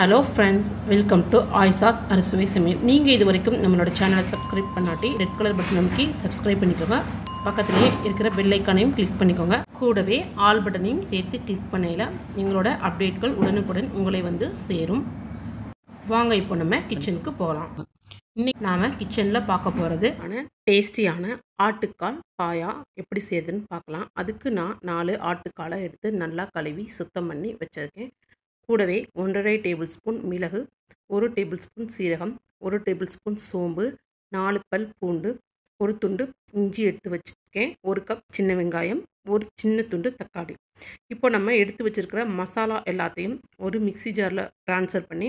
hello friends welcome to Ayshas Arusuvai Samayal நீங்கள் இது வரைக்கும் நம்மளோட சேனலை சப்ஸ்கிரைப் பண்ணாட்டி ரெட் கலர் பட்டன் அமைக்கி சப்ஸ்கிரைப் பண்ணிக்கோங்க பக்கத்துலேயே இருக்கிற ஐக்கானையும் கிளிக் பண்ணிக்கோங்க கூடவே ஆல் பட்டனையும் சேர்த்து கிளிக் பண்ணையில் எங்களோட அப்டேட்கள் உடனுக்குடன் உங்களை வந்து சேரும் வாங்க இப்போ நம்ம கிச்சனுக்கு போகலாம் இன்றைக்கி நாம் கிச்சனில் பார்க்க போகிறது டேஸ்டியான ஆட்டுக்கால் பாயா எப்படி செய்யுதுன்னு பார்க்கலாம் அதுக்கு நான் நாலு ஆட்டுக்காலை எடுத்து நல்லா கழுவி சுத்தம் பண்ணி வச்சுருக்கேன் கூடவே ஒன்றரை டேபிள் ஸ்பூன் மிளகு ஒரு டேபிள் ஸ்பூன் சீரகம் ஒரு டேபிள் ஸ்பூன் சோம்பு நாலு பல் பூண்டு ஒரு துண்டு இஞ்சி எடுத்து வச்சுருக்கேன் ஒரு கப் சின்ன வெங்காயம் ஒரு சின்ன துண்டு தக்காளி இப்போ நம்ம எடுத்து வச்சுருக்கிற மசாலா எல்லாத்தையும் ஒரு மிக்சி ஜாரில் ட்ரான்ஸ்ஃபர் பண்ணி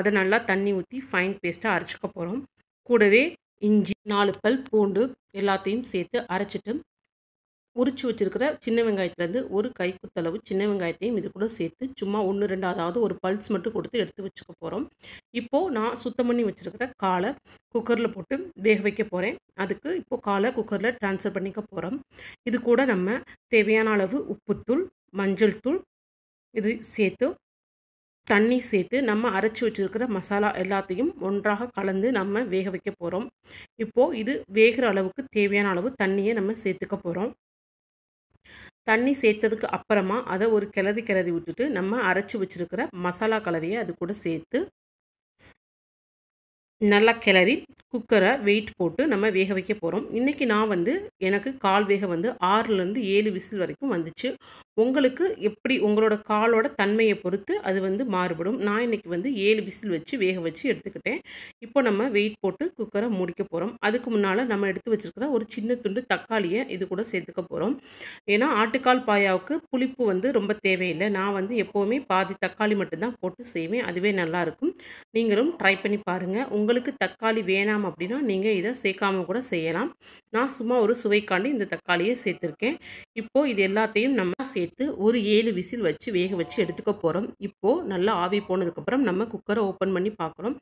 அதை நல்லா தண்ணி ஊற்றி ஃபைன் பேஸ்ட்டாக அரைச்சிக்க போகிறோம் கூடவே இஞ்சி நாலு பல் பூண்டு எல்லாத்தையும் சேர்த்து அரைச்சிட்டு உரிச்சு வச்சுருக்கிற சின்ன வெங்காயத்துலேருந்து ஒரு கைக்குத்தளவு சின்ன வெங்காயத்தையும் இது கூட சேர்த்து சும்மா ஒன்று ரெண்டு அதாவது ஒரு பல்ஸ் மட்டும் கொடுத்து எடுத்து வச்சுக்க போகிறோம் இப்போது நான் சுத்தம் பண்ணி வச்சுருக்கிற காலை குக்கரில் போட்டு வேக வைக்க போகிறேன் அதுக்கு இப்போது காலை குக்கரில் ட்ரான்ஸ்ஃபர் பண்ணிக்க போகிறோம் இது கூட நம்ம தேவையான அளவு உப்புத்தூள் மஞ்சள் தூள் இது சேர்த்து தண்ணி சேர்த்து நம்ம அரைச்சி வச்சுருக்கிற மசாலா எல்லாத்தையும் ஒன்றாக கலந்து நம்ம வேக வைக்க போகிறோம் இப்போது இது வேகிற அளவுக்கு தேவையான அளவு தண்ணியை நம்ம சேர்த்துக்க போகிறோம் தண்ணி சேர்த்ததுக்கு அப்புறமா அதை ஒரு கிளறி கிளறி விட்டுட்டு நம்ம அரைச்சி வச்சுருக்கிற மசாலா கலவையை அது கூட சேர்த்து நல்லா கிளறி குக்கரை வெயிட் போட்டு நம்ம வேக வைக்க போகிறோம் இன்றைக்கி நான் வந்து எனக்கு கால் வேக வந்து ஆறுலேருந்து ஏழு விசில் வரைக்கும் வந்துச்சு உங்களுக்கு எப்படி உங்களோட காலோட தன்மையை பொறுத்து அது வந்து மாறுபடும் நான் இன்றைக்கி வந்து ஏழு விசில் வச்சு வேக வச்சு எடுத்துக்கிட்டேன் இப்போ நம்ம வெயிட் போட்டு குக்கரை முடிக்க போகிறோம் அதுக்கு முன்னால் நம்ம எடுத்து வச்சுருக்கிற ஒரு சின்ன துண்டு தக்காளியை இது கூட சேர்த்துக்க போகிறோம் ஏன்னா ஆட்டுக்கால் பாயாவுக்கு புளிப்பு வந்து ரொம்ப தேவையில்லை நான் வந்து எப்போவுமே பாதி தக்காளி மட்டும்தான் போட்டு செய்வேன் அதுவே நல்லாயிருக்கும் நீங்களும் ட்ரை பண்ணி பாருங்கள் உங்களுக்கு உங்களுக்கு தக்காளி வேணாம் அப்படின்னா நீங்கள் இதை சேர்க்காம கூட செய்யலாம் நான் சும்மா ஒரு சுவைக்காண்டி இந்த தக்காளியை சேர்த்துருக்கேன் இப்போது இது எல்லாத்தையும் நம்ம சேர்த்து ஒரு ஏழு விசில் வச்சு வேக வச்சு எடுத்துக்க போகிறோம் இப்போது நல்லா ஆவி போனதுக்கப்புறம் நம்ம குக்கரை ஓப்பன் பண்ணி பார்க்குறோம்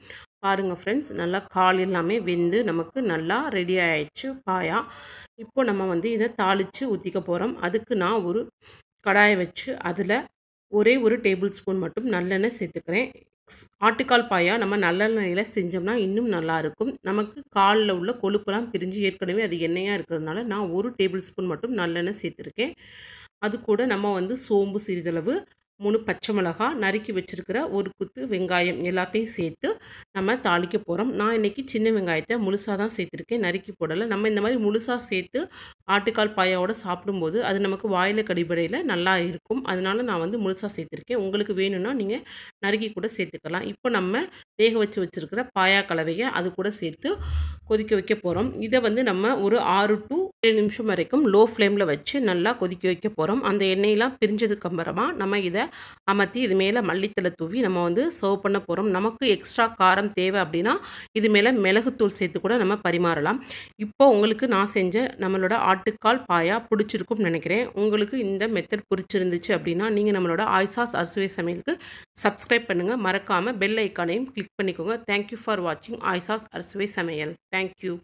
பாருங்கள் ஃப்ரெண்ட்ஸ் நல்லா கால் எல்லாமே வெந்து நமக்கு நல்லா ரெடி ஆகிடுச்சு பாயா இப்போ நம்ம வந்து இதை தாளித்து ஊற்றிக்க போகிறோம் அதுக்கு நான் ஒரு கடாயை வச்சு அதில் ஒரே ஒரு டேபிள் ஸ்பூன் மட்டும் நல்லெண்ணெய் சேர்த்துக்கிறேன் ஆட்டுக்கால் பாயா நம்ம நல்லெண்ணெயில் செஞ்சோம்னா இன்னும் நல்லாயிருக்கும் நமக்கு காலில் உள்ள கொழுப்பெல்லாம் பிரிஞ்சு ஏற்கனவே அது எண்ணெயாக இருக்கிறதுனால நான் ஒரு டேபிள் ஸ்பூன் மட்டும் நல்லெண்ணெய் சேர்த்துருக்கேன் அது கூட நம்ம வந்து சோம்பு சிறிதளவு மூணு பச்சை மிளகா நறுக்கி வச்சுருக்கிற ஒரு குத்து வெங்காயம் எல்லாத்தையும் சேர்த்து நம்ம தாளிக்க போகிறோம் நான் இன்றைக்கி சின்ன வெங்காயத்தை முழுசாக தான் சேர்த்துருக்கேன் நறுக்கி போடலை நம்ம இந்த மாதிரி முழுசாக சேர்த்து ஆட்டுக்கால் பாயாவோட சாப்பிடும்போது அது நமக்கு வாயில் கடிபடையில் நல்லா இருக்கும் அதனால் நான் வந்து முழுசாக சேர்த்துருக்கேன் உங்களுக்கு வேணும்னா நீங்கள் நறுக்கி கூட சேர்த்துக்கலாம் இப்போ நம்ம வேக வச்சு வச்சுருக்கிற பாயா கலவையை அது கூட சேர்த்து கொதிக்க வைக்க போகிறோம் இதை வந்து நம்ம ஒரு ஆறு டு ஏழு நிமிஷம் வரைக்கும் லோ ஃப்ளேமில் வச்சு நல்லா கொதிக்க வைக்க போகிறோம் அந்த பிரிஞ்சதுக்கு பிரிஞ்சதுக்கப்புறமா நம்ம இதை அமர்த்தி இது மேலே மல்லித்தலை தூவி நம்ம வந்து சர்வ் பண்ண போகிறோம் நமக்கு எக்ஸ்ட்ரா காரம் தேவை அப்படின்னா இது மேலே மிளகுத்தூள் சேர்த்து கூட நம்ம பரிமாறலாம் இப்போ உங்களுக்கு நான் செஞ்ச நம்மளோட ஆட்டுக்கால் பாயா பிடிச்சிருக்கும்னு நினைக்கிறேன் உங்களுக்கு இந்த மெத்தட் பிடிச்சிருந்துச்சு அப்படின்னா நீங்கள் நம்மளோட ஆய்சாஸ் அரிசுவை சமையலுக்கு சப்ஸ்கிரைப் பண்ணுங்கள் மறக்காமல் பெல் ஐக்கானையும் கிளிக் பண்ணிக்கோங்க தேங்க்யூ ஃபார் வாட்சிங் ஆய்சாஸ் அரிசுவை சமையல் தேங்க்யூ